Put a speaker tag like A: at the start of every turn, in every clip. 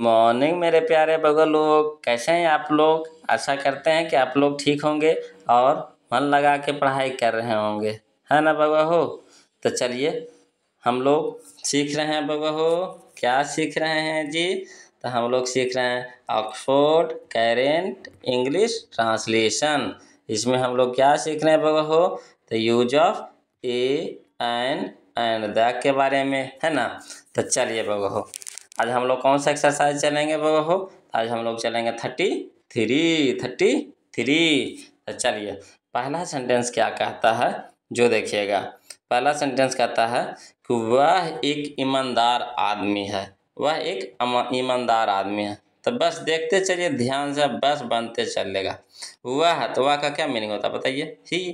A: morning मेरे प्यारे बगल कैसे हैं आप लोग आशा करते हैं कि आप लोग ठीक होंगे और मन लगा के पढ़ाई कर रहे होंगे है ना बबा हो तो चलिए हम लोग सीख रहे हैं बबा हो क्या सीख रहे हैं जी तो हम लोग सीख रहे हैं ऑक्सफोर्ड करेंट इंग्लिश ट्रांसलेशन इसमें हम लोग क्या सीख रहे हैं बबा हो तो use of a and and the के बारे में है ना तो चलिए बबा हो आज हम लोग कौन सा एक्सरसाइज चलेंगे बाबा हो आज हम लोग चलेंगे थर्टी थ्री थर्टी थ्री तो चलिए पहला सेंटेंस क्या कहता है जो देखिएगा पहला सेंटेंस कहता है कि वह एक ईमानदार आदमी है वह एक ईमानदार आदमी है तो बस देखते चलिए ध्यान से बस बनते चलेगा वह तो वह का क्या मीनिंग होता है बताइए ही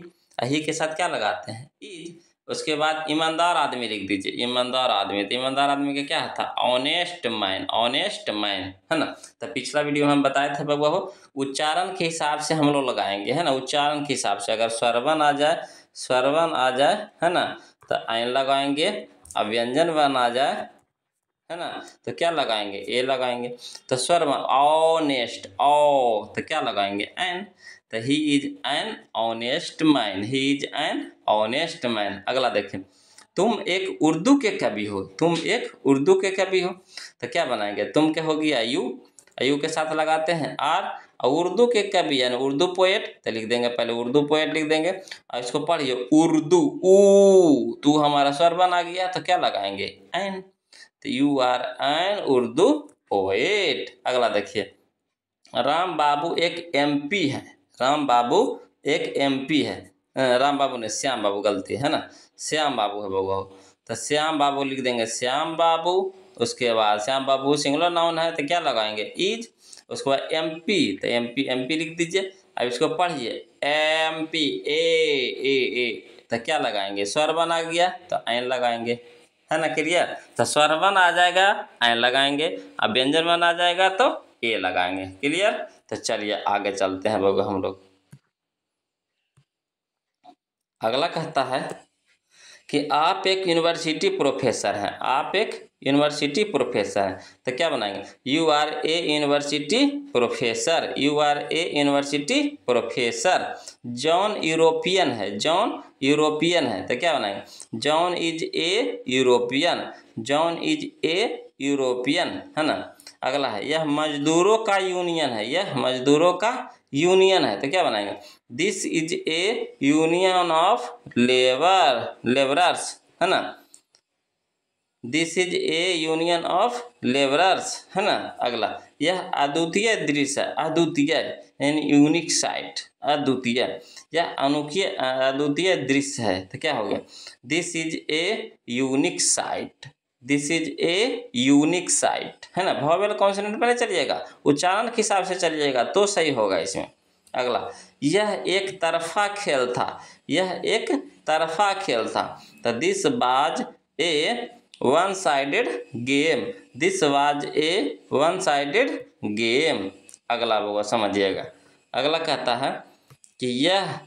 A: ही के साथ क्या लगाते हैं इज उसके बाद ईमानदार आदमी लिख दीजिए ईमानदार आदमी तो ईमानदार आदमी का क्या था ऑनेस्ट माइन ऑनेस्ट माइन है ना तो पिछला वीडियो हम बताए थे बबुआ हो उच्चारण के हिसाब से हम लोग लगाएंगे है ना उच्चारण के हिसाब से अगर स्वरवन आ जाए स्वरवन आ जाए है ना तो आयन लगाएंगे अब व्यंजन वन आ जाए है ना तो क्या लगाएंगे ए लगाएंगे तो स्वर ऑनेस्ट ओ तो क्या लगाएंगे एन तो he is an honest man he is an honest man अगला देखें तुम एक उर्दू के कवि हो तुम एक उर्दू के कवि हो तो क्या बनाएंगे तुम क्या होगी आयु आयु के साथ लगाते हैं आर उर्दू के कवि यानी उर्दू पोएट तो लिख देंगे पहले उर्दू पोएट लिख देंगे और इसको पढ़िए उर्दू ऊ तू हमारा स्वर बना गया तो क्या लगाएंगे एन तो you are an Urdu poet अगला देखिए राम बाबू एक एमपी है राम बाबू एक एमपी है राम बाबू ने श्याम बाबू गलती है ना श्याम बाबू है बउआ तो श्याम बाबू लिख देंगे श्याम बाबू उसके बाद श्याम बाबू सिंगलर नाउन है तो क्या लगाएंगे इज उसके बाद एम पी तो एम पी एम पी लिख दीजिए अब इसको पढ़िए एम पी ए ए ए तो क्या लगाएंगे स्वर बना गया तो एन लगाएंगे है ना क्लियर तो स्वर वन आ जाएगा आए लगाएंगे अब व्यंजन वन आ जाएगा तो ए लगाएंगे क्लियर तो चलिए आगे चलते हैं बगो हम लोग अगला कहता है कि आप एक यूनिवर्सिटी प्रोफेसर हैं आप एक यूनिवर्सिटी प्रोफेसर हैं तो क्या बनाएंगे you are a university professor you are a university professor John European है जॉन यूरोपियन है तो क्या बनाएंगे John is a European John is a European है ना अगला है यह मजदूरों का यूनियन है यह मजदूरों का यूनियन है तो क्या बनाएंगे this is a union of labour labourers है ना this is a union of labourers है ना अगला यह अद्वितीय दृश्य अद्वितीय यानी यूनिक साइट अद्वितीय यह अनोखी अद्वितीय दृश्य है तो क्या हो गया this is a unique site this is a unique site है ना भवेल कॉन्सोनेंट पहले चलिएगा उच्चारण के हिसाब से चलिएगा तो सही होगा इसमें अगला यह एक तरफा खेल था यह एक तरफा खेल था तो this was a one sided game this was a one sided game अगला होगा समझिएगा अगला कहता है कि यह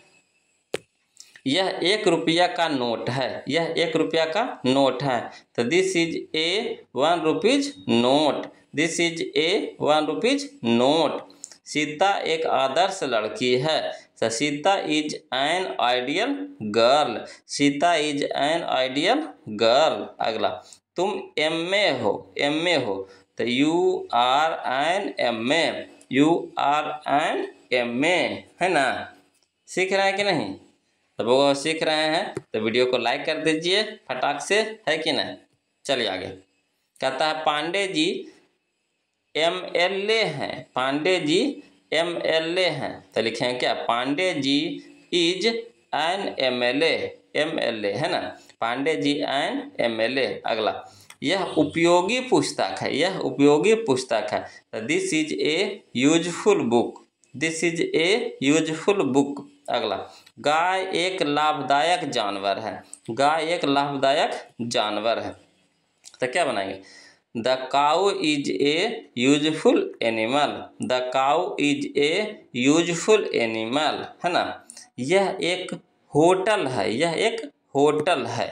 A: यह एक रुपया का नोट है यह एक रुपया का नोट है तो this is a one rupees note this is a one rupees note Sita एक आदर्श लड़की है तो Sita is an ideal girl Sita is an ideal girl अगला तुम एम ए हो एम ए हो तो you are an M A you are an M A है ना सीख रहे हैं कि नहीं तो वो सीख रहे हैं तो वीडियो को लाइक कर दीजिए फटाक से है कि नहीं चलिए आगे कहता है Pandey ji M L A हैं Pandey ji M L A हैं तो लिखें क्या Pandey ji is an M L A M L A है ना Pandey ji an M L A अगला यह उपयोगी पुस्तक है यह उपयोगी पुस्तक है तो this is a useful book this is a useful book अगला गाय एक लाभदायक जानवर है गाय एक लाभदायक जानवर है तो क्या बनाएंगे the cow is a useful animal the cow is a useful animal है ना यह एक होटल है यह एक होटल है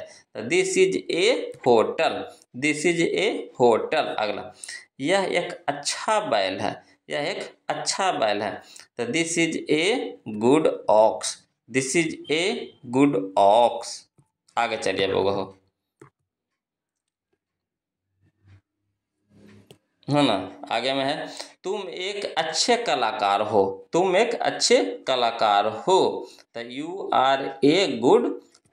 A: this is a hotel this is a hotel अगला यह एक अच्छा बैल है यह एक अच्छा बैल है तो this is a good ox this is a good ox आगे चलिए लोग है ना आगे में है तुम एक अच्छे कलाकार हो तुम एक अच्छे कलाकार हो तो you are a good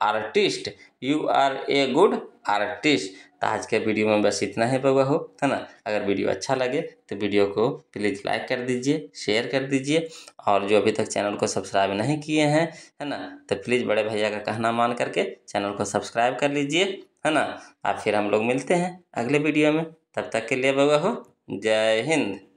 A: artist you are a good artist तो आज के वीडियो में बस इतना ही बबा हो है ना अगर वीडियो अच्छा लगे तो वीडियो को प्लीज़ लाइक कर दीजिए शेयर कर दीजिए और जो अभी तक चैनल को सब्सक्राइब नहीं किए हैं है ना तो प्लीज़ बड़े भैया का कहना मान करके चैनल को सब्सक्राइब कर लीजिए है ना आप फिर हम लोग मिलते हैं अगले वीडियो में तब तक के लिए बबा हो जय हिंद